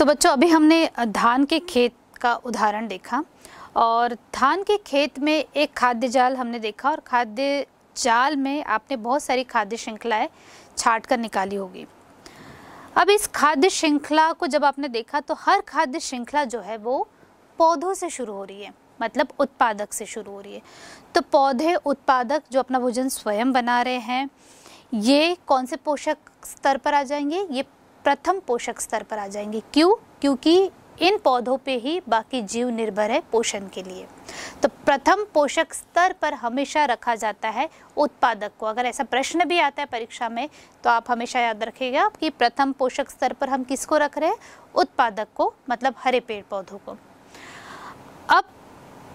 तो बच्चों अभी हमने धान के खेत का उदाहरण देखा और धान के खेत में एक खाद्य जाल हमने देखा और खाद्य जाल में आपने बहुत सारी खाद्य श्रृंखलाएँ छाट कर निकाली होगी अब इस खाद्य श्रृंखला को जब आपने देखा तो हर खाद्य श्रृंखला जो है वो पौधों से शुरू हो रही है मतलब उत्पादक से शुरू हो रही है तो पौधे उत्पादक जो अपना भोजन स्वयं बना रहे हैं ये कौन से पोषक स्तर पर आ जाएंगे ये प्रथम पोषक स्तर पर आ जाएंगे क्यों क्योंकि इन पौधों पे ही बाकी जीव निर्भर है पोषण के लिए तो प्रथम पोषक स्तर पर हमेशा रखा जाता है उत्पादक को अगर ऐसा प्रश्न भी आता है परीक्षा में तो आप हमेशा याद रखिएगा कि प्रथम पोषक स्तर पर हम किसको रख रहे हैं उत्पादक को मतलब हरे पेड़ पौधों को अब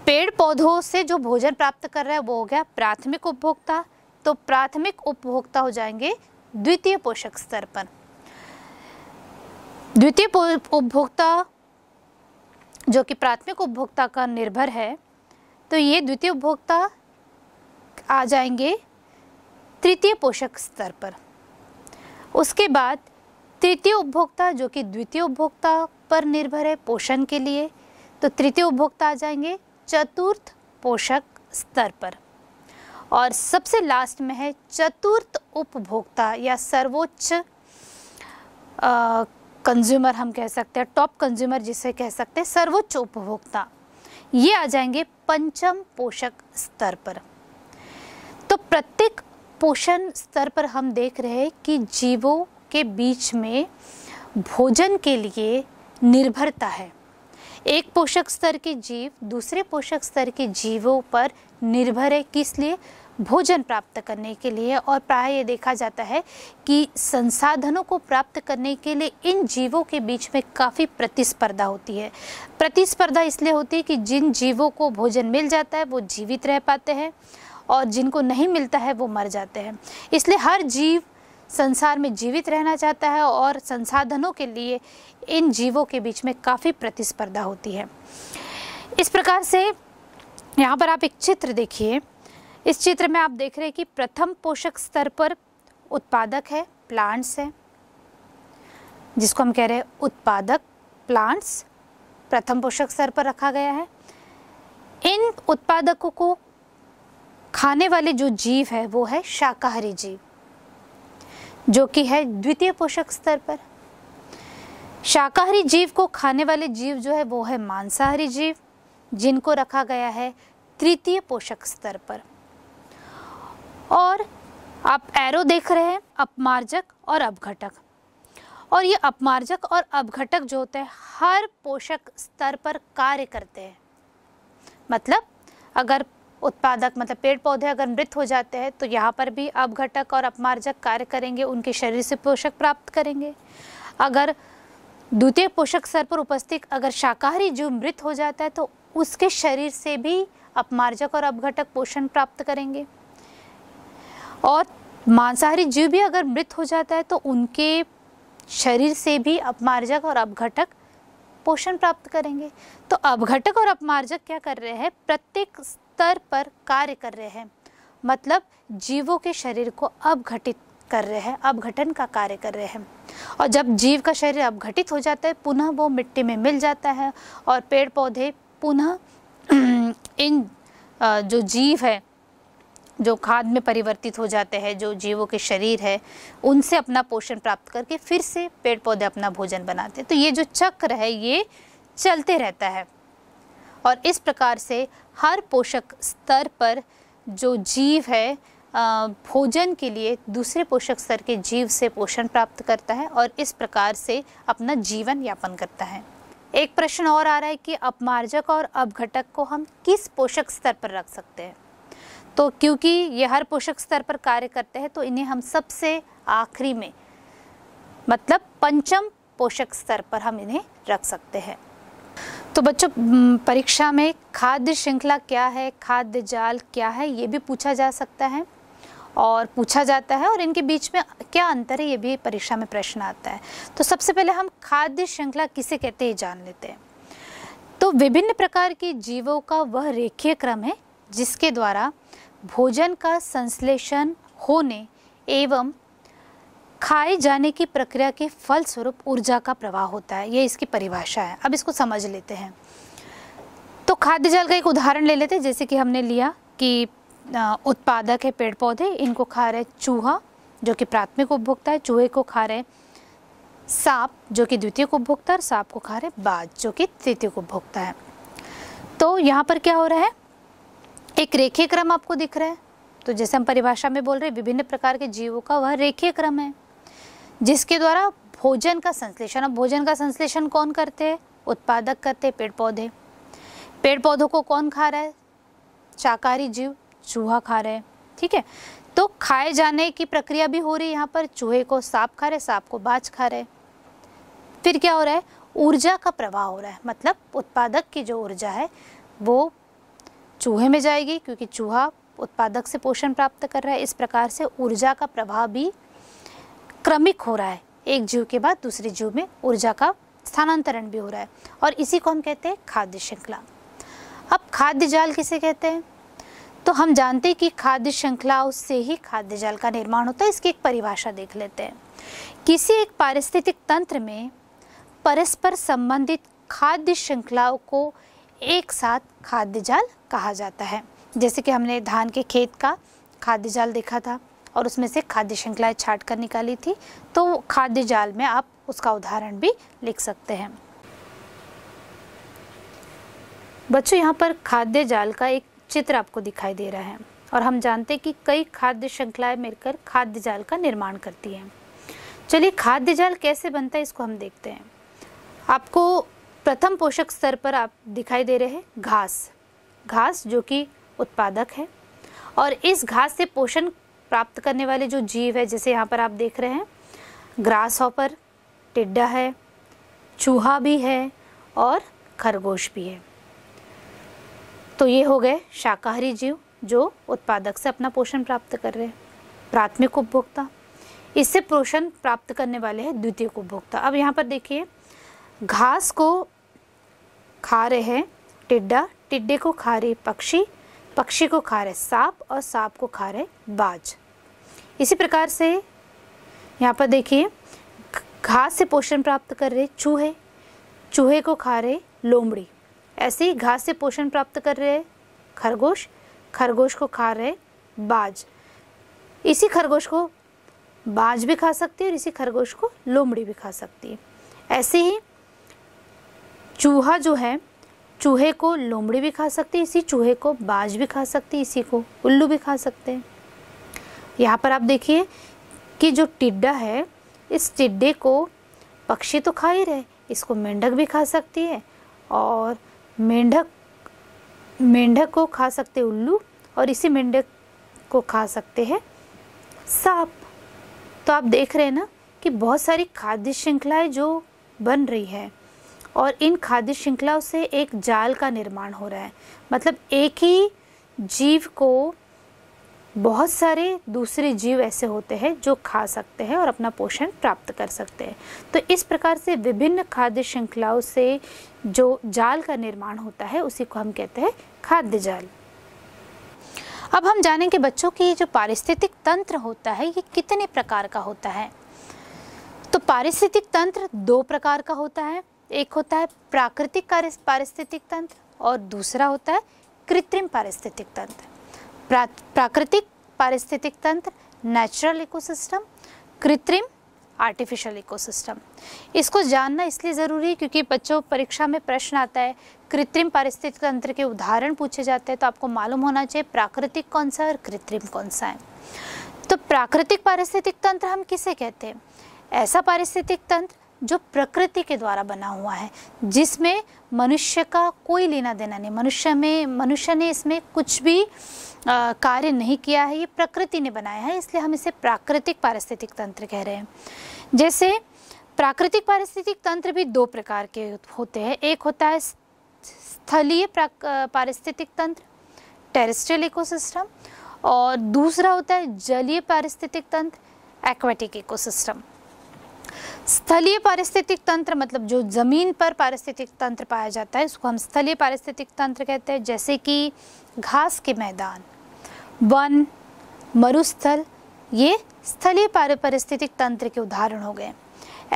पेड़ पौधों से जो भोजन प्राप्त कर रहा है वो हो गया प्राथमिक उपभोक्ता तो प्राथमिक उपभोक्ता हो जाएंगे द्वितीय पोषक स्तर पर द्वितीय उपभोक्ता जो कि प्राथमिक उपभोक्ता का निर्भर है तो ये द्वितीय उपभोक्ता आ जाएंगे तृतीय पोषक स्तर पर उसके बाद तृतीय उपभोक्ता जो कि द्वितीय उपभोक्ता पर निर्भर है पोषण के लिए तो तृतीय उपभोक्ता आ जाएंगे चतुर्थ पोषक स्तर पर और सबसे लास्ट में है चतुर्थ उपभोक्ता या सर्वोच्च कंज्यूमर हम कह सकते हैं टॉप कंज्यूमर जिसे कह सकते हैं सर्वोच्च उपभोक्ता ये आ जाएंगे पंचम पोषक स्तर पर तो प्रत्येक पोषण स्तर पर हम देख रहे हैं कि जीवों के बीच में भोजन के लिए निर्भरता है एक पोषक स्तर के जीव दूसरे पोषक स्तर के जीवों पर निर्भर है किस लिए भोजन प्राप्त करने के लिए और प्राय ये देखा जाता है कि संसाधनों को प्राप्त करने के लिए इन जीवों के बीच में काफ़ी प्रतिस्पर्धा होती है प्रतिस्पर्धा इसलिए होती है कि जिन जीवों को भोजन मिल जाता है वो जीवित रह पाते हैं और जिनको नहीं मिलता है वो मर जाते हैं इसलिए हर जीव संसार में जीवित रहना चाहता है और संसाधनों के लिए इन जीवों के बीच में काफ़ी प्रतिस्पर्धा होती है इस प्रकार से यहाँ पर आप एक चित्र देखिए इस चित्र में आप देख रहे हैं कि प्रथम पोषक स्तर पर उत्पादक है प्लांट्स है जिसको हम कह रहे हैं उत्पादक प्लांट्स प्रथम पोषक स्तर पर रखा गया है इन उत्पादकों को खाने वाले जो जीव है वो है शाकाहारी जीव जो कि है द्वितीय पोषक स्तर पर शाकाहारी जीव को खाने वाले जीव जो है वो है मांसाहारी जीव जिनको रखा गया है तृतीय पोषक स्तर पर और आप एरो देख रहे हैं अपमार्जक और अपघटक और ये अपमार्जक और अपघटक जो होते हैं हर पोषक स्तर पर कार्य करते हैं मतलब अगर उत्पादक मतलब पेड़ पौधे अगर मृत हो जाते हैं तो यहाँ पर भी अपघटक और अपमार्जक कार्य करेंगे उनके शरीर से पोषक प्राप्त करेंगे अगर द्वितीय पोषक स्तर पर उपस्थित अगर शाकाहारी जीव मृत हो जाता है तो उसके शरीर से भी अपमार्जक और अपघटक पोषण प्राप्त करेंगे और मांसाहारी जीव भी अगर मृत हो जाता है तो उनके शरीर से भी अपमार्जक और अपघटक पोषण प्राप्त करेंगे तो अपघटक और अपमार्जक क्या कर रहे हैं प्रत्येक स्तर पर कार्य कर रहे हैं मतलब जीवों के शरीर को अपघटित कर रहे हैं अपघटन का कार्य कर रहे हैं और जब जीव का शरीर अपघटित हो जाता है पुनः वो मिट्टी में मिल जाता है और पेड़ पौधे पुनः इन जो जीव है जो खाद में परिवर्तित हो जाते हैं जो जीवों के शरीर है उनसे अपना पोषण प्राप्त करके फिर से पेड़ पौधे अपना भोजन बनाते हैं तो ये जो चक्र है ये चलते रहता है और इस प्रकार से हर पोषक स्तर पर जो जीव है भोजन के लिए दूसरे पोषक स्तर के जीव से पोषण प्राप्त करता है और इस प्रकार से अपना जीवन यापन करता है एक प्रश्न और आ रहा है कि अपमार्जक और अपघटक को हम किस पोषक स्तर पर रख सकते हैं तो क्योंकि ये हर पोषक स्तर पर कार्य करते हैं तो इन्हें हम सबसे आखिरी में मतलब पंचम पोषक स्तर पर हम इन्हें रख सकते हैं तो बच्चों परीक्षा में खाद्य श्रृंखला क्या है खाद्य जाल क्या है ये भी पूछा जा सकता है और पूछा जाता है और इनके बीच में क्या अंतर है ये भी परीक्षा में प्रश्न आता है तो सबसे पहले हम खाद्य श्रृंखला किसे कहते हैं जान लेते हैं तो विभिन्न प्रकार के जीवों का वह रेखीय क्रम है जिसके द्वारा भोजन का संश्लेषण होने एवं खाए जाने की प्रक्रिया के फलस्वरूप ऊर्जा का प्रवाह होता है ये इसकी परिभाषा है अब इसको समझ लेते हैं तो खाद्य जल का एक उदाहरण ले लेते हैं जैसे कि हमने लिया कि उत्पादक है पेड़ पौधे इनको खा रहे चूहा जो कि प्राथमिक उपभोक्ता है चूहे को खा रहे सांप जो कि द्वितीय उपभोक्ता और सांप को खा रहे बाज जो कि तृतीय उपभोक्ता है तो यहाँ पर क्या हो रहा है एक रेखीय क्रम आपको दिख रहा है तो जैसे हम परिभाषा में बोल रहे विभिन्न प्रकार के जीवों का वह रेखीय क्रम है जिसके द्वारा भोजन का संश्लेषण अब भोजन का संश्लेषण कौन करते हैं उत्पादक करते हैं पेड़ पौधे पेड़ पौधों को कौन खा रहा है शाकाहारी जीव चूहा खा रहे हैं ठीक है तो खाए जाने की प्रक्रिया भी हो रही है यहाँ पर चूहे को सांप खा रहे सांप को बाज खा रहे फिर क्या हो रहा है ऊर्जा का प्रवाह हो रहा है मतलब उत्पादक की जो ऊर्जा है वो चूहे में जाएगी क्योंकि चूहा उत्पादक से पोषण प्राप्त कर रहा है इस प्रकार से ऊर्जा का प्रभाव भी क्रमिक हो रहा है एक जीव के बाद दूसरे जीव में ऊर्जा का स्थानांतरण भी हो रहा है और इसी को हम कहते हैं खाद्य श्रृंखला अब खाद्य जाल किसे कहते हैं तो हम जानते हैं कि खाद्य श्रृंखलाओं से ही खाद्य जाल का निर्माण होता है इसकी एक परिभाषा देख लेते हैं किसी एक पारिस्थितिक तंत्र में परस्पर संबंधित खाद्य श्रृंखलाओं को एक साथ खाद्य जाल कहा जाता है जैसे कि हमने धान के खेत का खाद्य जाल देखा था और उसमें से खाद्य श्रृंखलाएँ छाट कर निकाली थी तो खाद्य जाल में आप उसका उदाहरण भी लिख सकते हैं बच्चों यहाँ पर खाद्य जाल का एक चित्र आपको दिखाई दे रहा है और हम जानते हैं कि कई खाद्य श्रृंखलाएं मिलकर खाद्य जाल का निर्माण करती हैं चलिए खाद्य जाल कैसे बनता है इसको हम देखते हैं आपको प्रथम पोषक स्तर पर आप दिखाई दे रहे हैं घास घास जो कि उत्पादक है और इस घास से पोषण प्राप्त करने वाले जो जीव है जैसे यहाँ पर आप देख रहे हैं ग्रास हॉपर टिड्डा है चूहा भी है और खरगोश भी है तो ये हो गए शाकाहारी जीव जो उत्पादक से अपना पोषण प्राप्त कर रहे हैं प्राथमिक उपभोक्ता इससे पोषण प्राप्त करने वाले हैं द्वितीय उपभोक्ता अब यहाँ पर देखिए घास को खा रहे हैं टिड्डा टिड्डे को खा रहे पक्षी पक्षी को खा रहे सांप और सांप को खा रहे बाज इसी प्रकार से यहाँ पर देखिए घास से पोषण प्राप्त कर रहे चूहे चूहे को खा रहे लोमड़ी ऐसे ही घास से पोषण प्राप्त कर रहे खरगोश खरगोश को खा रहे बाज इसी खरगोश को बाज भी खा सकती है और इसी खरगोश को लोमड़ी भी खा सकती है ऐसे ही चूहा जो है चूहे को लोमड़ी भी खा सकती है इसी चूहे को बाज भी खा सकती है इसी को उल्लू भी खा सकते हैं यहाँ पर आप देखिए कि जो टिड्डा है इस टिड्डे को पक्षी तो खा ही रहे इसको मेंढक भी खा सकती है और मेंढक मेंढक को खा सकते उल्लू और इसी मेंढक को खा सकते हैं सांप तो आप देख रहे हैं ना कि बहुत सारी खाद्य श्रृंखलाएँ जो बन रही है और इन खाद्य श्रृंखलाओं से एक जाल का निर्माण हो रहा है मतलब एक ही जीव को बहुत सारे दूसरे जीव ऐसे होते हैं जो खा सकते हैं और अपना पोषण प्राप्त कर सकते हैं तो इस प्रकार से विभिन्न खाद्य श्रृंखलाओं से जो जाल का निर्माण होता है उसी को हम कहते हैं खाद्य जाल अब हम जानेंगे बच्चों की जो पारिस्थितिक तंत्र होता है ये कितने प्रकार का होता है तो पारिस्थितिक तंत्र दो प्रकार का होता है एक होता है प्राकृतिक पारिस्थितिक तंत्र और दूसरा होता है कृत्रिम पारिस्थितिक तंत्र प्रा, प्राकृतिक पारिस्थितिक तंत्र नेचुरल इकोसिस्टम कृत्रिम आर्टिफिशियल इकोसिस्टम इसको जानना इसलिए ज़रूरी है क्योंकि बच्चों परीक्षा में प्रश्न आता है कृत्रिम पारिस्थितिक तंत्र के उदाहरण पूछे जाते हैं तो आपको मालूम होना चाहिए प्राकृतिक कौन सा और कृत्रिम कौन सा है तो प्राकृतिक पारिस्थितिक तंत्र हम किसे कहते हैं ऐसा पारिस्थितिक तंत्र जो प्रकृति के द्वारा बना हुआ है जिसमें मनुष्य का कोई लेना देना नहीं मनुष्य में मनुष्य ने इसमें कुछ भी कार्य नहीं किया है ये प्रकृति ने बनाया है इसलिए हम इसे प्राकृतिक पारिस्थितिक तंत्र कह रहे हैं जैसे प्राकृतिक पारिस्थितिक तंत्र भी दो प्रकार के होते हैं एक होता है स्थलीय पारिस्थितिक तंत्र टेरिस्ट्रियल इकोसिस्टम और दूसरा होता है जलीय पारिस्थितिक तंत्र एक्वेटिक इकोसिस्टम स्थलीय पारिस्थितिक तंत्र मतलब जो ज़मीन पर पारिस्थितिक तंत्र पाया जाता है उसको हम स्थलीय पारिस्थितिक तंत्र कहते हैं जैसे कि घास के मैदान वन मरुस्थल ये स्थलीय पारिस्थितिक तंत्र के उदाहरण हो गए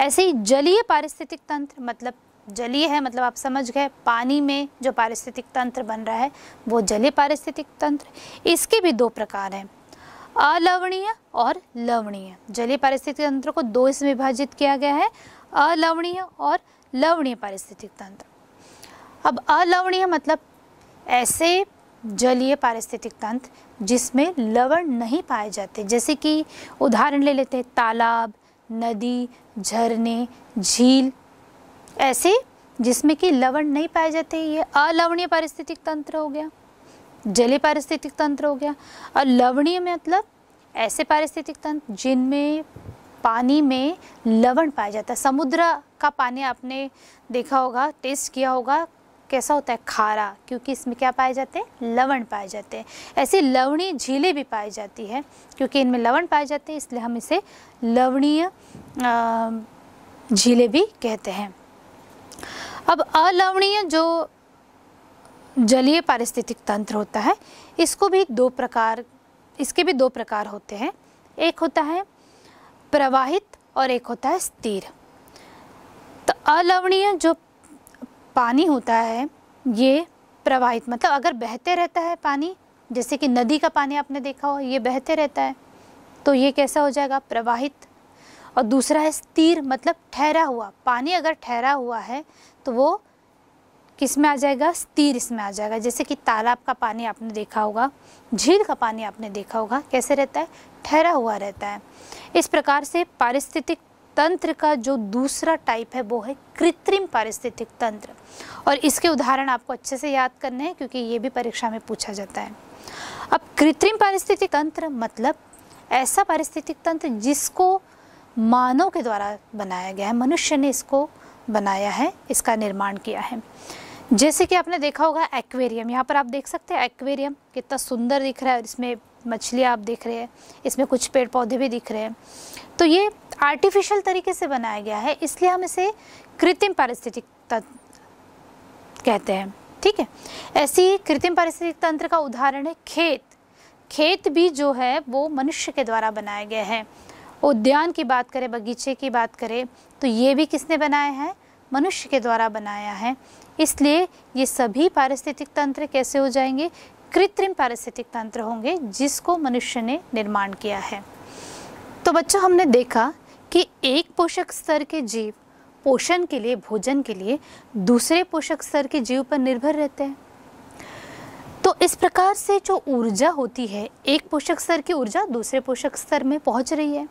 ऐसे ही जलीय पारिस्थितिक तंत्र मतलब जलीय है मतलब आप समझ गए पानी में जो पारिस्थितिक तंत्र बन रहा है वो जलीय पारिस्थितिक तंत्र इसके भी दो प्रकार हैं अलवणीय और लवणीय जलीय पारिस्थितिक तंत्र को दो इसमें विभाजित किया गया है अलवणीय और लवणीय पारिस्थितिक तंत्र अब अलवणीय मतलब ऐसे जलीय पारिस्थितिक तंत्र जिसमें लवण नहीं पाए जाते जैसे कि उदाहरण ले लेते हैं तालाब नदी झरने झील ऐसे जिसमें कि लवण नहीं पाए जाते ये अलवणीय पारिस्थितिक तंत्र हो गया जलीय पारिस्थितिक तंत्र हो गया और लवणीय मतलब ऐसे पारिस्थितिक तंत्र जिनमें पानी में लवण पाया जाता है समुद्र का पानी आपने देखा होगा टेस्ट किया होगा कैसा होता है खारा क्योंकि इसमें क्या पाए जाते हैं लवण पाए जाते हैं ऐसी लवणीय झीलें भी पाई जाती है क्योंकि इनमें लवण पाए जाते हैं इसलिए हम इसे लवणीय झीलें भी कहते हैं अब अलवणीय जो जलीय पारिस्थितिक तंत्र होता है इसको भी दो प्रकार इसके भी दो प्रकार होते हैं एक होता है प्रवाहित और एक होता है स्थिर तो अलवणीय जो पानी होता है ये प्रवाहित मतलब अगर बहते रहता है पानी जैसे कि नदी का पानी आपने देखा हो ये बहते रहता है तो ये कैसा हो जाएगा प्रवाहित और दूसरा है स्थिर मतलब ठहरा हुआ पानी अगर ठहरा हुआ है तो वो किस में आ जाएगा तीर इसमें आ जाएगा जैसे कि तालाब का पानी आपने देखा होगा झील का पानी आपने देखा होगा कैसे रहता है ठहरा हुआ रहता है इस प्रकार से पारिस्थितिक तंत्र का जो दूसरा टाइप है वो है कृत्रिम पारिस्थितिक तंत्र और इसके उदाहरण आपको अच्छे से याद करने हैं क्योंकि ये भी परीक्षा में पूछा जाता है अब कृत्रिम पारिस्थितिक तंत्र मतलब ऐसा पारिस्थितिक तंत्र जिसको मानव के द्वारा बनाया गया है मनुष्य ने इसको बनाया है इसका निर्माण किया है जैसे कि आपने देखा होगा एक्वेरियम यहाँ पर आप देख सकते हैं एक्वेरियम कितना सुंदर दिख रहा है और इसमें मछलियाँ आप देख रहे हैं इसमें कुछ पेड़ पौधे भी दिख रहे हैं तो ये आर्टिफिशियल तरीके से बनाया गया है इसलिए हम इसे कृत्रिम पारिस्थितिक तंत्र कहते हैं ठीक है ऐसी कृत्रिम पारिस्थितिक तंत्र का उदाहरण है खेत खेत भी जो है वो मनुष्य के द्वारा बनाया गया है उद्यान की बात करें बगीचे की बात करें तो ये भी किसने बनाए हैं मनुष्य के द्वारा बनाया है इसलिए ये सभी पारिस्थितिक तंत्र कैसे हो जाएंगे कृत्रिम पारिस्थितिक तंत्र होंगे जिसको मनुष्य ने निर्माण किया है तो बच्चों हमने देखा कि एक पोषक स्तर के जीव पोषण के लिए भोजन के लिए दूसरे पोषक स्तर के जीव पर निर्भर रहते हैं तो इस प्रकार से जो ऊर्जा होती है एक पोषक स्तर की ऊर्जा दूसरे पोषक स्तर में पहुंच रही है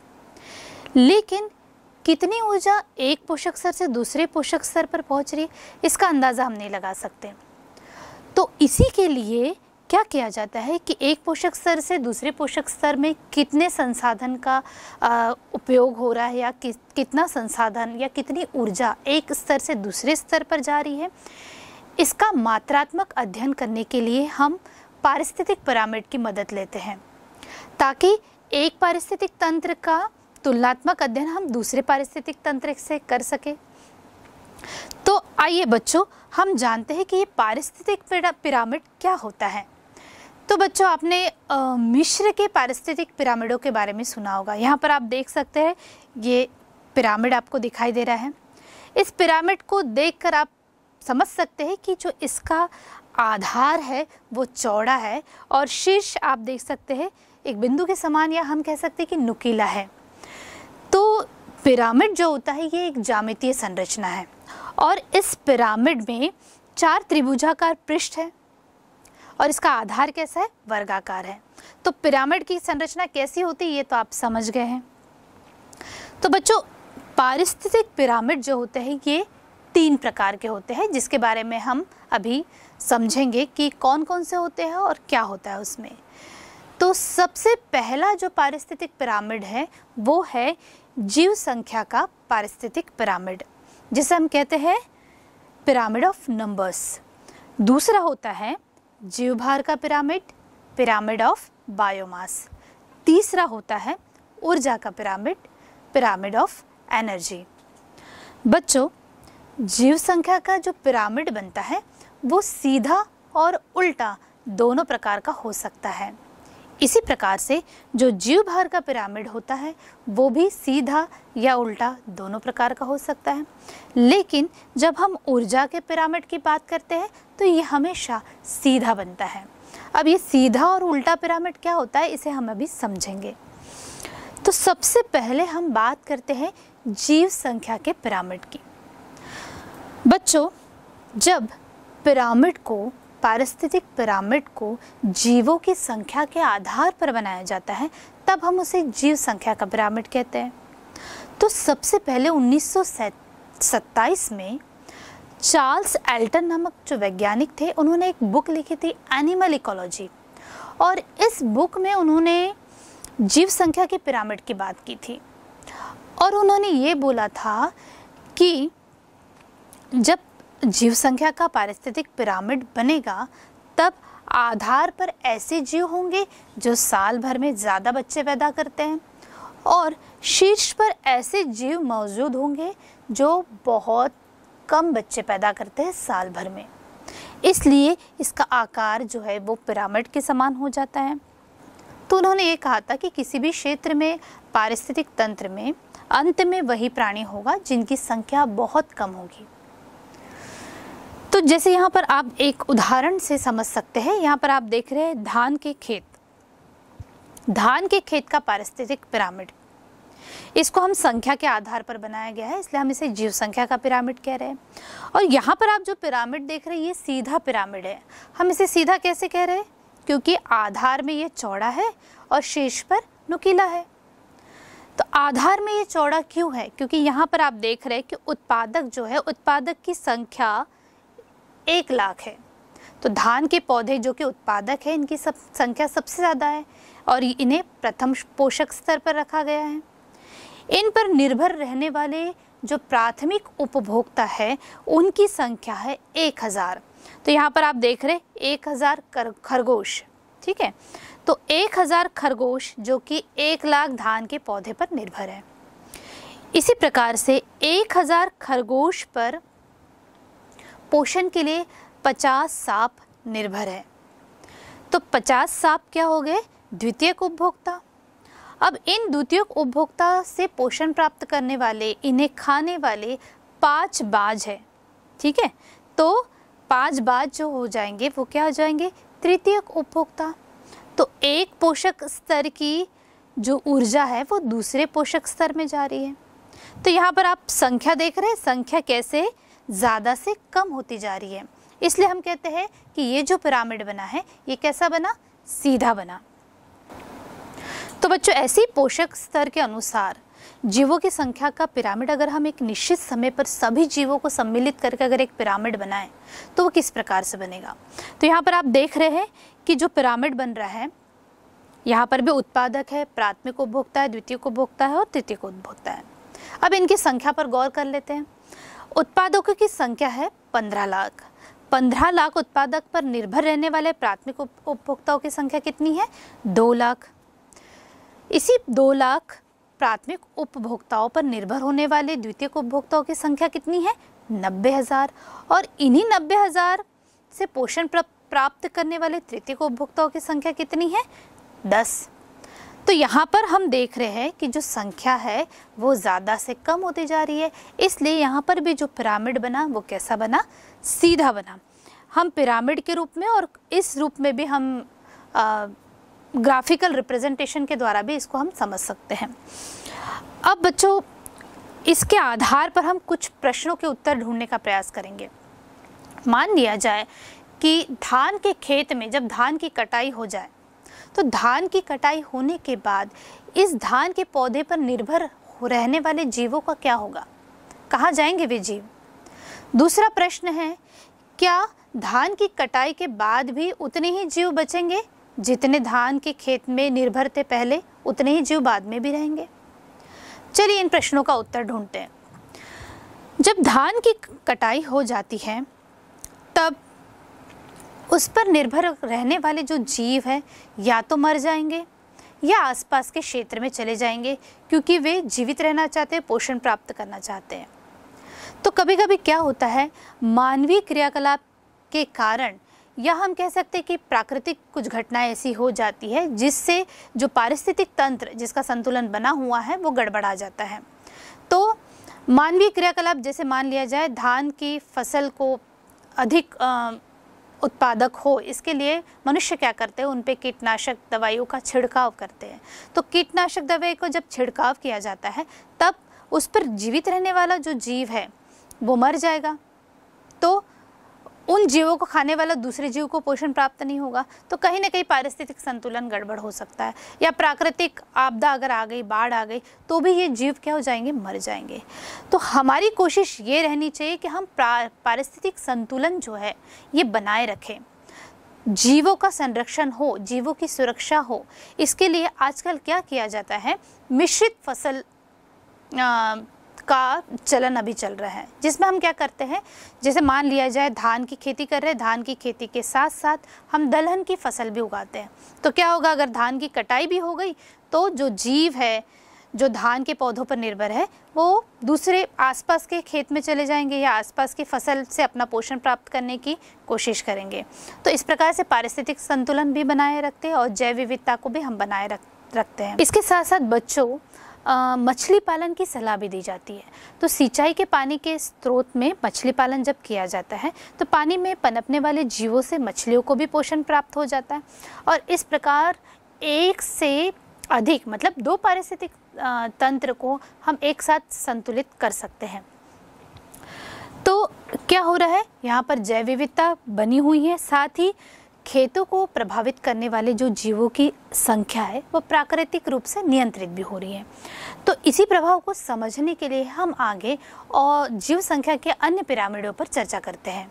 लेकिन कितनी ऊर्जा एक पोषक स्तर से दूसरे पोषक स्तर पर पहुंच रही है इसका अंदाज़ा हम नहीं लगा सकते तो इसी के लिए क्या किया जाता है कि एक पोषक स्तर से दूसरे पोषक स्तर में कितने संसाधन का उपयोग हो रहा है या कि, कितना संसाधन या कितनी ऊर्जा एक स्तर से दूसरे स्तर पर जा रही है इसका मात्रात्मक अध्ययन करने के लिए हम पारिस्थितिक पैरामिड की मदद लेते हैं ताकि एक पारिस्थितिक तंत्र का तुलनात्मक अध्ययन हम दूसरे पारिस्थितिक तंत्र से कर सके तो आइए बच्चों हम जानते हैं कि ये पारिस्थितिक पिरामिड क्या होता है तो बच्चों आपने आ, मिश्र के पारिस्थितिक पिरामिडों के बारे में सुना होगा यहाँ पर आप देख सकते हैं ये पिरामिड आपको दिखाई दे रहा है इस पिरामिड को देखकर आप समझ सकते हैं कि जो इसका आधार है वो चौड़ा है और शीर्ष आप देख सकते हैं एक बिंदु के समान या हम कह सकते हैं कि नुकीला है तो पिरामिड जो होता है ये एक जामितीय संरचना है और इस पिरामिड में चार त्रिभुजाकार पृष्ठ है और इसका आधार कैसा है वर्गाकार है तो पिरामिड की संरचना कैसी होती है ये तो आप समझ गए हैं तो बच्चों पारिस्थितिक पिरामिड जो होते हैं ये तीन प्रकार के होते हैं जिसके बारे में हम अभी समझेंगे कि कौन कौन से होते हैं और क्या होता है उसमें तो सबसे पहला जो पारिस्थितिक पिरामिड है वो है जीव संख्या का पारिस्थितिक पिरामिड जिसे हम कहते हैं पिरामिड ऑफ नंबर्स दूसरा होता है जीव भार का पिरामिड पिरामिड ऑफ बायोमास तीसरा होता है ऊर्जा का पिरामिड पिरामिड ऑफ एनर्जी बच्चों जीव संख्या का जो पिरामिड बनता है वो सीधा और उल्टा दोनों प्रकार का हो सकता है इसी प्रकार से जो जीव भार का पिरामिड होता है वो भी सीधा या उल्टा दोनों प्रकार का हो सकता है लेकिन जब हम ऊर्जा के पिरामिड की बात करते हैं तो ये हमेशा सीधा बनता है अब ये सीधा और उल्टा पिरामिड क्या होता है इसे हम अभी समझेंगे तो सबसे पहले हम बात करते हैं जीव संख्या के पिरामिड की बच्चों जब पिरामिड को पारिस्थितिक पिरामिड को जीवों की संख्या के आधार पर बनाया जाता है तब हम उसे जीव संख्या का पिरामिड कहते हैं तो सबसे पहले उन्नीस में चार्ल्स एल्टन नामक जो वैज्ञानिक थे उन्होंने एक बुक लिखी थी एनिमल इकोलॉजी और इस बुक में उन्होंने जीव संख्या के पिरामिड की बात की थी और उन्होंने ये बोला था कि जब जीव संख्या का पारिस्थितिक पिरामिड बनेगा तब आधार पर ऐसे जीव होंगे जो साल भर में ज़्यादा बच्चे पैदा करते हैं और शीर्ष पर ऐसे जीव मौजूद होंगे जो बहुत कम बच्चे पैदा करते हैं साल भर में इसलिए इसका आकार जो है वो पिरामिड के समान हो जाता है तो उन्होंने ये कहा था कि किसी भी क्षेत्र में पारिस्थितिक तंत्र में अंत में वही प्राणी होगा जिनकी संख्या बहुत कम होगी तो जैसे यहाँ पर आप एक उदाहरण से समझ सकते हैं यहाँ पर आप देख रहे हैं धान के खेत धान के खेत का पारिस्थितिक पिरामिड इसको हम संख्या के आधार पर बनाया गया है इसलिए हम इसे जीव संख्या का पिरामिड कह रहे हैं और यहाँ पर आप जो पिरामिड देख रहे हैं ये सीधा पिरामिड है हम इसे सीधा कैसे कह रहे हैं क्योंकि आधार में ये चौड़ा है और शेष पर नुकीला है तो आधार में ये चौड़ा क्यों है क्योंकि यहाँ पर आप देख रहे हैं कि उत्पादक जो है उत्पादक की संख्या एक लाख है तो धान के पौधे जो कि उत्पादक है इनकी सब संख्या सबसे ज़्यादा है और इन्हें प्रथम पोषक स्तर पर रखा गया है इन पर निर्भर रहने वाले जो प्राथमिक उपभोक्ता है उनकी संख्या है एक हज़ार तो यहाँ पर आप देख रहे एक हज़ार खरगोश ठीक है तो एक हज़ार खरगोश जो कि एक लाख धान के पौधे पर निर्भर है इसी प्रकार से एक हज़ार खरगोश पर पोषण के लिए पचास सांप निर्भर है तो पचास सांप क्या हो गए द्वितीयक उपभोक्ता अब इन द्वितीयक उपभोक्ता से पोषण प्राप्त करने वाले इन्हें खाने वाले पांच बाज है ठीक है तो पांच बाज जो हो जाएंगे वो क्या हो जाएंगे तृतीयक उपभोक्ता तो एक पोषक स्तर की जो ऊर्जा है वो दूसरे पोषक स्तर में जा रही है तो यहाँ पर आप संख्या देख रहे हैं संख्या कैसे ज़्यादा से कम होती जा रही है इसलिए हम कहते हैं कि ये जो पिरामिड बना है ये कैसा बना सीधा बना तो बच्चों ऐसी पोषक स्तर के अनुसार जीवों की संख्या का पिरामिड अगर हम एक निश्चित समय पर सभी जीवों को सम्मिलित करके अगर एक पिरामिड बनाएं तो वो किस प्रकार से बनेगा तो यहाँ पर आप देख रहे हैं कि जो पिरामिड बन रहा है यहाँ पर भी उत्पादक है प्राथमिक उपभोक्ता है द्वितीय उपभोक्ता है और तृतीय उपभोक्ता है अब इनकी संख्या पर गौर कर लेते हैं उत्पादकों की संख्या है पंद्रह लाख पंद्रह लाख उत्पादक पर निर्भर रहने वाले प्राथमिक उपभोक्ताओं की संख्या कितनी है दो लाख इसी दो लाख प्राथमिक उपभोक्ताओं पर निर्भर होने वाले द्वितीयक उपभोक्ताओं की संख्या कितनी है नब्बे हज़ार और इन्हीं नब्बे हज़ार से पोषण प्राप्त करने वाले तृतीय उपभोक्ताओं की संख्या कितनी है दस तो यहाँ पर हम देख रहे हैं कि जो संख्या है वो ज़्यादा से कम होती जा रही है इसलिए यहाँ पर भी जो पिरामिड बना वो कैसा बना सीधा बना हम पिरामिड के रूप में और इस रूप में भी हम आ, ग्राफिकल रिप्रेजेंटेशन के द्वारा भी इसको हम समझ सकते हैं अब बच्चों इसके आधार पर हम कुछ प्रश्नों के उत्तर ढूंढने का प्रयास करेंगे मान लिया जाए कि धान के खेत में जब धान की कटाई हो जाए तो धान की कटाई होने के बाद इस धान के पौधे पर निर्भर रहने वाले जीवों का क्या होगा कहाँ जाएंगे वे जीव दूसरा प्रश्न है क्या धान की कटाई के बाद भी उतने ही जीव बचेंगे जितने धान के खेत में निर्भर थे पहले उतने ही जीव बाद में भी रहेंगे चलिए इन प्रश्नों का उत्तर ढूंढते हैं जब धान की कटाई हो जाती है तब उस पर निर्भर रहने वाले जो जीव हैं या तो मर जाएंगे या आसपास के क्षेत्र में चले जाएंगे क्योंकि वे जीवित रहना चाहते हैं पोषण प्राप्त करना चाहते हैं तो कभी कभी क्या होता है मानवीय क्रियाकलाप के कारण या हम कह सकते हैं कि प्राकृतिक कुछ घटनाएं ऐसी हो जाती है जिससे जो पारिस्थितिक तंत्र जिसका संतुलन बना हुआ है वो गड़बड़ा जाता है तो मानवीय क्रियाकलाप जैसे मान लिया जाए धान की फसल को अधिक आ, उत्पादक हो इसके लिए मनुष्य क्या करते हैं उन पर कीटनाशक दवाइयों का छिड़काव करते हैं तो कीटनाशक दवाई को जब छिड़काव किया जाता है तब उस पर जीवित रहने वाला जो जीव है वो मर जाएगा तो उन जीवों को खाने वाला दूसरे जीव को पोषण प्राप्त नहीं होगा तो कहीं ना कहीं पारिस्थितिक संतुलन गड़बड़ हो सकता है या प्राकृतिक आपदा अगर आ गई बाढ़ आ गई तो भी ये जीव क्या हो जाएंगे मर जाएंगे तो हमारी कोशिश ये रहनी चाहिए कि हम पारिस्थितिक संतुलन जो है ये बनाए रखें जीवों का संरक्षण हो जीवों की सुरक्षा हो इसके लिए आजकल क्या किया जाता है मिश्रित फसल आ, का चलन अभी चल रहा है जिसमें हम क्या करते हैं जैसे मान लिया जाए धान की खेती कर रहे हैं धान की खेती के साथ साथ हम दलहन की फसल भी उगाते हैं तो क्या होगा अगर धान की कटाई भी हो गई तो जो जीव है जो धान के पौधों पर निर्भर है वो दूसरे आसपास के खेत में चले जाएंगे या आसपास की फसल से अपना पोषण प्राप्त करने की कोशिश करेंगे तो इस प्रकार से पारिस्थितिक संतुलन भी बनाए रखते हैं और जैव विविधता को भी हम बनाए रख रखते हैं इसके साथ साथ बच्चों मछली पालन की सलाह भी दी जाती है तो सिंचाई के पानी के स्रोत में मछली पालन जब किया जाता है तो पानी में पनपने वाले जीवों से मछलियों को भी पोषण प्राप्त हो जाता है और इस प्रकार एक से अधिक मतलब दो पारिस्थितिक तंत्र को हम एक साथ संतुलित कर सकते हैं तो क्या हो रहा है यहाँ पर जैव विविधता बनी हुई है साथ ही खेतों को प्रभावित करने वाले जो जीवों की संख्या है वो प्राकृतिक रूप से नियंत्रित भी हो रही है तो इसी प्रभाव को समझने के लिए हम आगे और जीव संख्या के अन्य पिरामिडों पर चर्चा करते हैं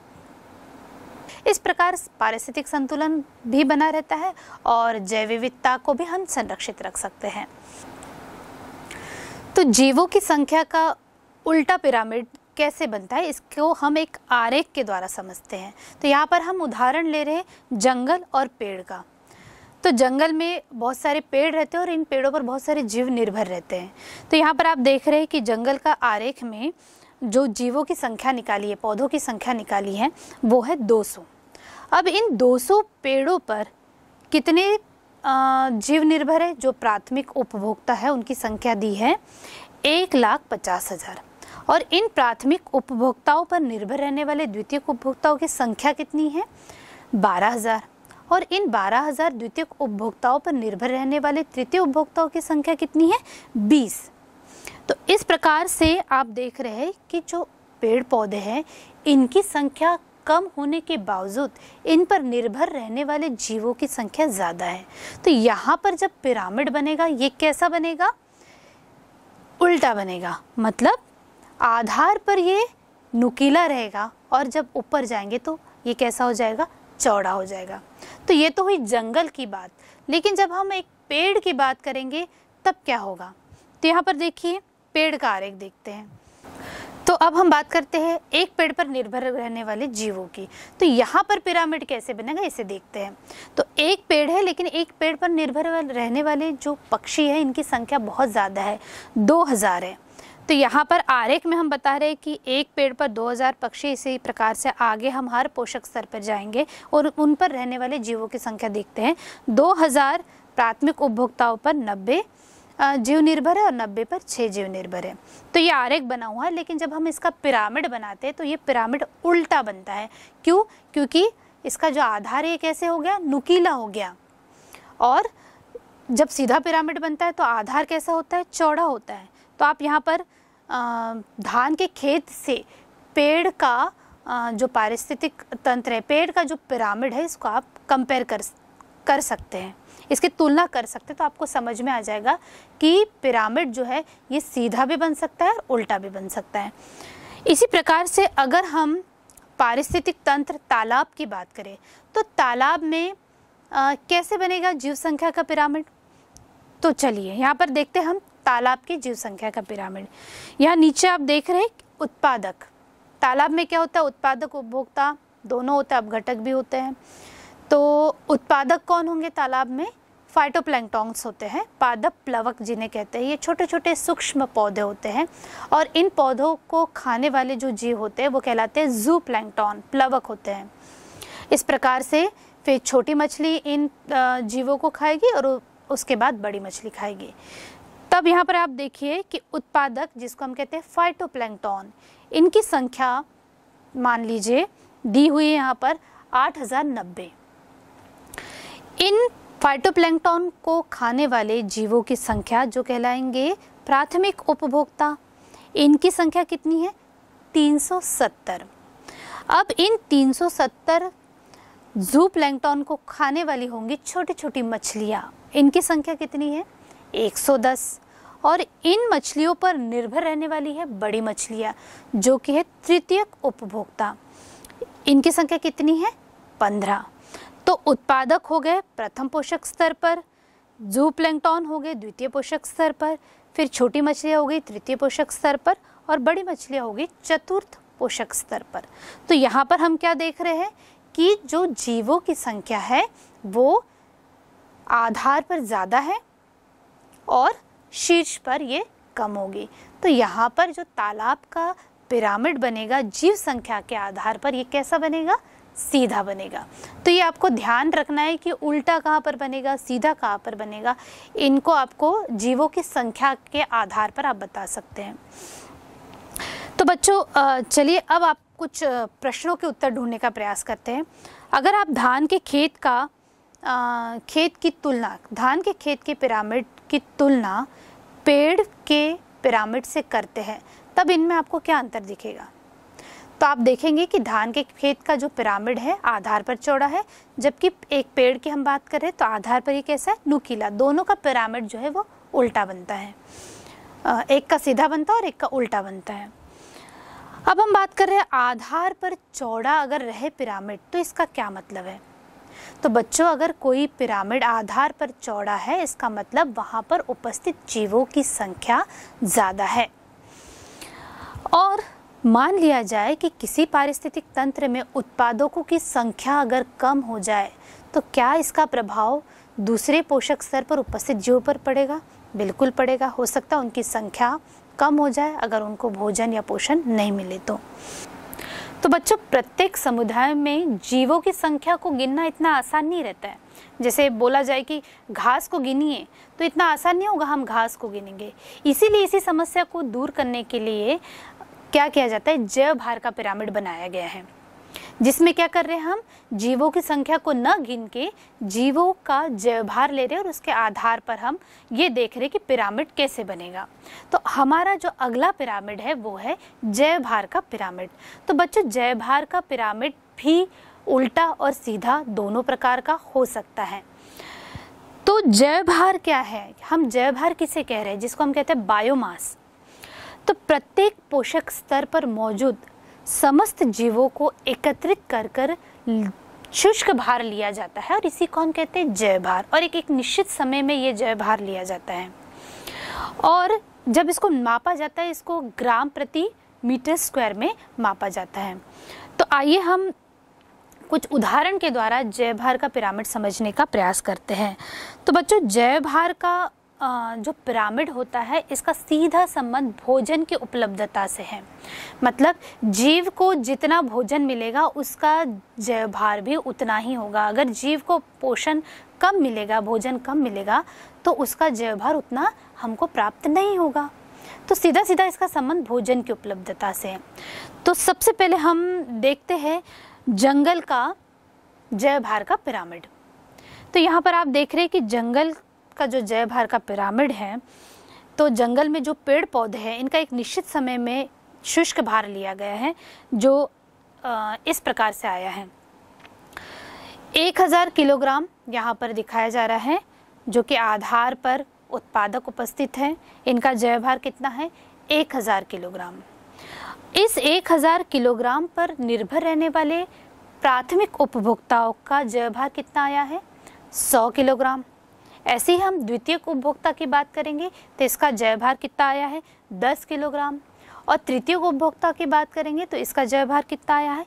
इस प्रकार पारिस्थितिक संतुलन भी बना रहता है और जैव विविधता को भी हम संरक्षित रख सकते हैं तो जीवों की संख्या का उल्टा पिरामिड कैसे बनता है इसको हम एक आरेख के द्वारा समझते हैं तो यहाँ पर हम उदाहरण ले रहे हैं जंगल और पेड़ का तो जंगल में बहुत सारे पेड़ रहते हैं और इन पेड़ों पर बहुत सारे जीव निर्भर रहते हैं तो यहाँ पर आप देख रहे हैं कि जंगल का आरेख में जो जीवों की संख्या निकाली है पौधों की संख्या निकाली है वो है 200 अब इन 200 पेड़ों पर कितने जीव निर्भर है जो प्राथमिक उपभोक्ता है उनकी संख्या दी है एक लाख पचास हज़ार और इन प्राथमिक उपभोक्ताओं पर निर्भर रहने वाले द्वितीयक उपभोक्ताओं की संख्या कितनी है बारह हज़ार और इन बारह हज़ार द्वितीयक उपभोक्ताओं पर निर्भर रहने वाले तृतीय उपभोक्ताओं की संख्या कितनी है बीस तो इस प्रकार से आप देख रहे हैं कि जो पेड़ पौधे हैं इनकी संख्या कम होने के बावजूद इन पर निर्भर रहने वाले जीवों की संख्या ज़्यादा है तो यहाँ पर जब पिरामिड बनेगा ये कैसा बनेगा उल्टा बनेगा मतलब आधार पर ये नुकीला रहेगा और जब ऊपर जाएंगे तो ये कैसा हो जाएगा चौड़ा हो जाएगा तो ये तो हुई जंगल की बात लेकिन जब हम एक पेड़ की बात करेंगे तब क्या होगा तो यहाँ पर देखिए पेड़ का आरेख देखते हैं तो अब हम बात करते हैं एक पेड़ पर निर्भर रहने वाले जीवों की तो यहाँ पर पिरामिड कैसे बनेगा इसे देखते हैं तो एक पेड़ है लेकिन एक पेड़ पर निर्भर रहने वाले जो पक्षी हैं इनकी संख्या बहुत ज़्यादा है दो हज़ार है तो यहाँ पर आरेख में हम बता रहे हैं कि एक पेड़ पर 2000 पक्षी इसी प्रकार से आगे हम हर पोषक स्तर पर जाएंगे और उन पर रहने वाले जीवों की संख्या देखते हैं 2000 प्राथमिक उपभोक्ताओं पर 90 जीव निर्भर है और 90 पर 6 जीव निर्भर है तो ये आरेख बना हुआ है लेकिन जब हम इसका पिरामिड बनाते हैं तो ये पिरामिड उल्टा बनता है क्यों क्योंकि इसका जो आधार ये कैसे हो गया नुकीला हो गया और जब सीधा पिरामिड बनता है तो आधार कैसा होता है चौड़ा होता है तो आप यहाँ पर धान के खेत से पेड़ का जो पारिस्थितिक तंत्र है पेड़ का जो पिरामिड है इसको आप कंपेयर कर कर सकते हैं इसकी तुलना कर सकते हैं तो आपको समझ में आ जाएगा कि पिरामिड जो है ये सीधा भी बन सकता है और उल्टा भी बन सकता है इसी प्रकार से अगर हम पारिस्थितिक तंत्र तालाब की बात करें तो तालाब में आ, कैसे बनेगा जीव संख्या का पिरामिड तो चलिए यहाँ पर देखते हैं हम तालाब की जीव संख्या का पिरामिड यहाँ नीचे आप देख रहे हैं उत्पादक तालाब में क्या होता है उत्पादक उपभोक्ता दोनों होते हैं अपघटक भी होते हैं तो उत्पादक कौन होंगे तालाब में फाइटोप्लैंक्टॉन्स होते हैं पादप प्लवक जिन्हें कहते हैं ये छोटे छोटे सूक्ष्म पौधे होते हैं और इन पौधों को खाने वाले जो जीव होते हैं वो कहलाते हैं जू प्लैंगटॉन प्लवक होते हैं इस प्रकार से फिर छोटी मछली इन जीवों को खाएगी और उसके बाद बड़ी मछली खाएगी तब यहाँ पर आप देखिए कि उत्पादक जिसको हम कहते हैं प्लैंगटॉन इनकी संख्या मान लीजिए दी हुई है यहाँ पर आठ हज़ार नब्बे इन फाइटोप्लैंक्टॉन को खाने वाले जीवों की संख्या जो कहलाएंगे प्राथमिक उपभोक्ता इनकी संख्या कितनी है 370 अब इन 370 जू प्लैंक्टॉन को खाने वाली होंगी छोटी छोटी मछलियाँ इनकी संख्या कितनी है 110 और इन मछलियों पर निर्भर रहने वाली है बड़ी मछलियाँ जो कि है तृतीयक उपभोक्ता इनकी संख्या कितनी है पंद्रह तो उत्पादक हो गए प्रथम पोषक स्तर पर जू प्लैंगटॉन हो गए द्वितीय पोषक स्तर पर फिर छोटी मछलियाँ हो गई तृतीय पोषक स्तर पर और बड़ी मछलियाँ हो गई चतुर्थ पोषक स्तर पर तो यहाँ पर हम क्या देख रहे हैं कि जो जीवों की संख्या है वो आधार पर ज़्यादा है और शीर्ष पर ये कम होगी तो यहाँ पर जो तालाब का पिरामिड बनेगा जीव संख्या के आधार पर ये कैसा बनेगा सीधा बनेगा तो ये आपको ध्यान रखना है कि उल्टा कहाँ पर बनेगा सीधा कहाँ पर बनेगा इनको आपको जीवों की संख्या के आधार पर आप बता सकते हैं तो बच्चों चलिए अब आप कुछ प्रश्नों के उत्तर ढूंढने का प्रयास करते हैं अगर आप धान के खेत का खेत की तुलना धान के खेत के पिरामिड की तुलना पेड़ के पिरामिड से करते हैं तब इनमें आपको क्या अंतर दिखेगा तो आप देखेंगे कि धान के खेत का जो पिरामिड है आधार पर चौड़ा है जबकि एक पेड़ की हम बात करें तो आधार पर ये कैसा है नुकीला दोनों का पिरामिड जो है वो उल्टा बनता है एक का सीधा बनता है और एक का उल्टा बनता है अब हम बात कर रहे हैं आधार पर चौड़ा अगर रहे पिरामिड तो इसका क्या मतलब है तो बच्चों अगर कोई पिरामिड आधार पर चौड़ा है इसका मतलब वहाँ पर उपस्थित जीवों की संख्या ज़्यादा है और मान लिया जाए कि किसी पारिस्थितिक तंत्र में उत्पादकों की संख्या अगर कम हो जाए तो क्या इसका प्रभाव दूसरे पोषक स्तर पर उपस्थित जीवों पर पड़ेगा बिल्कुल पड़ेगा हो सकता है उनकी संख्या कम हो जाए अगर उनको भोजन या पोषण नहीं मिले तो तो बच्चों प्रत्येक समुदाय में जीवों की संख्या को गिनना इतना आसान नहीं रहता है जैसे बोला जाए कि घास को गिनिए तो इतना आसान नहीं होगा हम घास को गिनेंगे इसीलिए इसी समस्या को दूर करने के लिए क्या किया जाता है जैव भार का पिरामिड बनाया गया है जिसमें क्या कर रहे हैं हम जीवों की संख्या को न गिन के जीवों का व्यवहार ले रहे हैं और उसके आधार पर हम ये देख रहे हैं कि पिरामिड कैसे बनेगा तो हमारा जो अगला पिरामिड है वो है जय भार का पिरामिड तो बच्चों जय भार का पिरामिड भी उल्टा और सीधा दोनों प्रकार का हो सकता है तो जय भार क्या है हम जय भार किसे कह रहे हैं जिसको हम कहते हैं बायोमास तो प्रत्येक पोषक स्तर पर मौजूद समस्त जीवों को एकत्रित कर कर शुष्क भार लिया जाता है और इसी को हम कहते हैं जय भार और एक एक निश्चित समय में ये जय भार लिया जाता है और जब इसको मापा जाता है इसको ग्राम प्रति मीटर स्क्वायर में मापा जाता है तो आइए हम कुछ उदाहरण के द्वारा जय भार का पिरामिड समझने का प्रयास करते हैं तो बच्चों जय भार का जो पिरामिड होता है इसका सीधा संबंध भोजन की उपलब्धता से है मतलब जीव को जितना भोजन मिलेगा उसका जय भार भी उतना ही होगा अगर जीव को पोषण कम मिलेगा भोजन कम मिलेगा तो उसका भार उतना हमको प्राप्त नहीं होगा तो सीधा सीधा इसका संबंध भोजन की उपलब्धता से है तो सबसे पहले हम देखते हैं जंगल का जय भार का पिरामिड तो यहाँ पर आप देख रहे हैं कि जंगल का जो जय भार का पिरामिड है तो जंगल में जो पेड़ पौधे हैं इनका एक निश्चित समय में शुष्क भार लिया गया है जो इस प्रकार से आया है 1000 किलोग्राम यहाँ पर दिखाया जा रहा है जो कि आधार पर उत्पादक उपस्थित है इनका जय भार कितना है 1000 किलोग्राम इस 1000 किलोग्राम पर निर्भर रहने वाले प्राथमिक उपभोक्ताओं का जय भार कितना आया है 100 किलोग्राम ऐसे ही हम द्वितीय उपभोक्ता की बात करेंगे तो इसका जय भार कितना आया है दस किलोग्राम और तृतीय उपभोक्ता की बात करेंगे तो इसका जय भार कितना आया है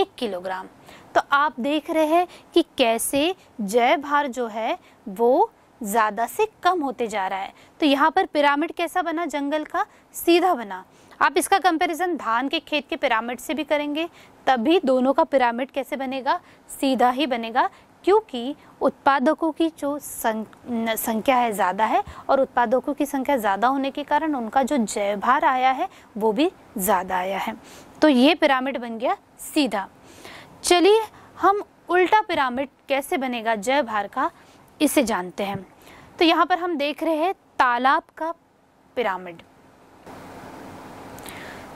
एक किलोग्राम तो आप देख रहे हैं कि कैसे जय भार जो है वो ज़्यादा से कम होते जा रहा है तो यहाँ पर पिरामिड कैसा बना जंगल का सीधा बना आप इसका कंपैरिजन धान के खेत के पिरामिड से भी करेंगे तभी दोनों का पिरामिड कैसे बनेगा सीधा ही बनेगा क्योंकि उत्पादकों की जो संख्या है ज़्यादा है और उत्पादकों की संख्या ज़्यादा होने के कारण उनका जो जय भार आया है वो भी ज़्यादा आया है तो ये पिरामिड बन गया सीधा चलिए हम उल्टा पिरामिड कैसे बनेगा जय भार का इसे जानते हैं तो यहाँ पर हम देख रहे हैं तालाब का पिरामिड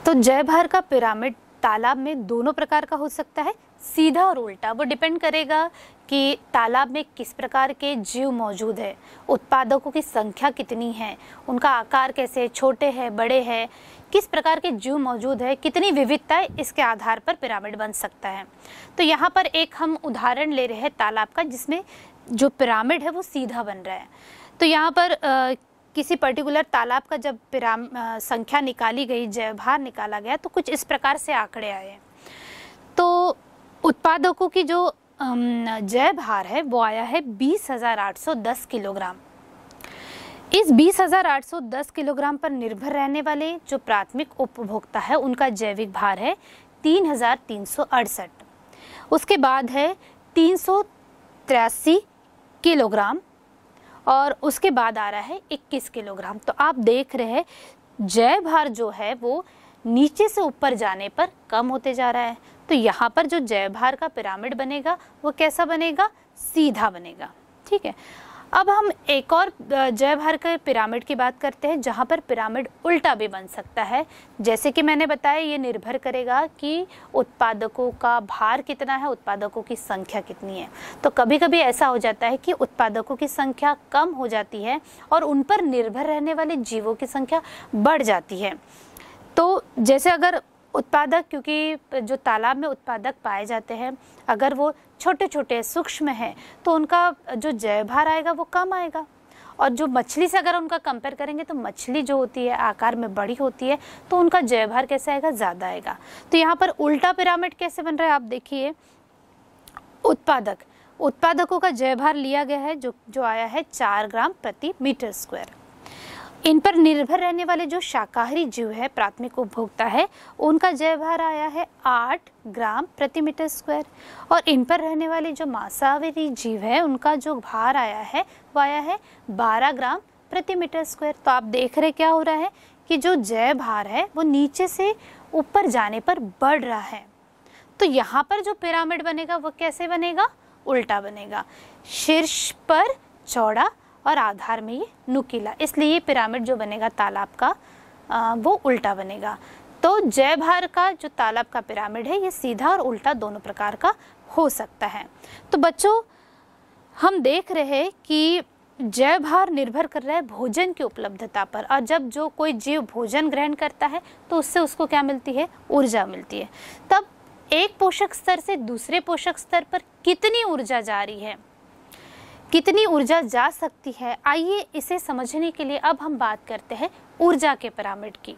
तो जय भार का पिरामिड तालाब में दोनों प्रकार का हो सकता है सीधा और उल्टा वो डिपेंड करेगा कि तालाब में किस प्रकार के जीव मौजूद है उत्पादकों की संख्या कितनी है उनका आकार कैसे छोटे है बड़े हैं किस प्रकार के जीव मौजूद है कितनी विविधता है इसके आधार पर पिरामिड बन सकता है तो यहाँ पर एक हम उदाहरण ले रहे हैं तालाब का जिसमें जो पिरामिड है वो सीधा बन रहा है तो यहाँ पर आ, किसी पर्टिकुलर तालाब का जब पिराम आ, संख्या निकाली गई भार निकाला गया तो कुछ इस प्रकार से आंकड़े आए तो उत्पादकों की जो जय भार है वो आया है 20,810 किलोग्राम इस 20,810 किलोग्राम पर निर्भर रहने वाले जो प्राथमिक उपभोक्ता है उनका जैविक भार है तीन उसके बाद है तीन किलोग्राम और उसके बाद आ रहा है 21 किलोग्राम तो आप देख रहे हैं जय भार जो है वो नीचे से ऊपर जाने पर कम होते जा रहा है तो यहाँ पर जो जयभार का पिरामिड बनेगा वो कैसा बनेगा सीधा बनेगा ठीक है अब हम एक और जयभार के पिरामिड की बात करते हैं जहाँ पर पिरामिड उल्टा भी बन सकता है जैसे कि मैंने बताया ये निर्भर करेगा कि उत्पादकों का भार कितना है उत्पादकों की संख्या कितनी है तो कभी कभी ऐसा हो जाता है कि उत्पादकों की संख्या कम हो जाती है और उन पर निर्भर रहने वाले जीवों की संख्या बढ़ जाती है तो जैसे अगर उत्पादक क्योंकि जो तालाब में उत्पादक पाए जाते हैं अगर वो छोटे छोटे सूक्ष्म हैं तो उनका जो जय भार आएगा वो कम आएगा और जो मछली से अगर उनका कंपेयर करेंगे तो मछली जो होती है आकार में बड़ी होती है तो उनका जय भार कैसे आएगा ज़्यादा आएगा तो यहाँ पर उल्टा पिरामिड कैसे बन रहा है आप देखिए उत्पादक उत्पादकों का जय भार लिया गया है जो जो आया है चार ग्राम प्रति मीटर स्क्वायर इन पर निर्भर रहने वाले जो शाकाहारी जीव है प्राथमिक उपभोक्ता है उनका जय भार आया है आठ ग्राम प्रति मीटर स्क्वायर और इन पर रहने वाले जो मांसाहारी जीव है उनका जो भार आया है वो आया है बारह ग्राम प्रति मीटर स्क्वायर तो आप देख रहे क्या हो रहा है कि जो जय भार है वो नीचे से ऊपर जाने पर बढ़ रहा है तो यहाँ पर जो पिरामिड बनेगा वो कैसे बनेगा उल्टा बनेगा शीर्ष पर चौड़ा और आधार में ये नुकीला इसलिए ये पिरामिड जो बनेगा तालाब का आ, वो उल्टा बनेगा तो जय भार का जो तालाब का पिरामिड है ये सीधा और उल्टा दोनों प्रकार का हो सकता है तो बच्चों हम देख रहे कि जय भार निर्भर कर रहा है भोजन की उपलब्धता पर और जब जो कोई जीव भोजन ग्रहण करता है तो उससे उसको क्या मिलती है ऊर्जा मिलती है तब एक पोषक स्तर से दूसरे पोषक स्तर पर कितनी ऊर्जा जा रही है कितनी ऊर्जा जा सकती है आइए इसे समझने के लिए अब हम बात करते हैं ऊर्जा के पिरामिड की